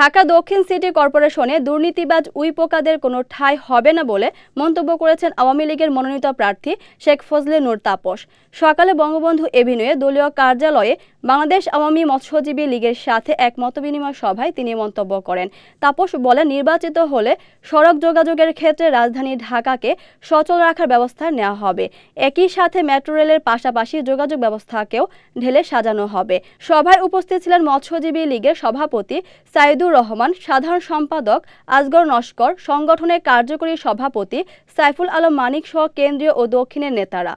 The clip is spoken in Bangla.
ঢাকা দক্ষিণ সিটি কর্পোরেশনে দুর্নীতিবাজ উইপোকাদের কোনো ঠাঁই হবে না বলে মন্তব্য করেছেন আওয়ামী লীগের মনোনীত প্রার্থী শেখ ফজলে নূর তাপস সকালে বঙ্গবন্ধু এভিনিউয়ে দলীয় কার্যালয়ে বাংলাদেশ আওয়ামী মৎস্যজীবী লীগের সাথে এক মতবিনিময় সভায় তিনি মন্তব্য করেন তাপস বলেন নির্বাচিত হলে সড়ক যোগাযোগের ক্ষেত্রে রাজধানী ঢাকাকে সচল রাখার ব্যবস্থা নেওয়া হবে একই সাথে মেট্রো রেলের পাশাপাশি যোগাযোগ ব্যবস্থাকেও ঢেলে সাজানো হবে সভায় উপস্থিত ছিলেন মৎস্যজীবী লীগের সভাপতি সাইদুল আজিজুর রহমান সাধারণ সম্পাদক আজগর নস্কর সংগঠনের কার্যকরী সভাপতি সাইফুল আলম মানিক সহ কেন্দ্রীয় ও দক্ষিণের নেতারা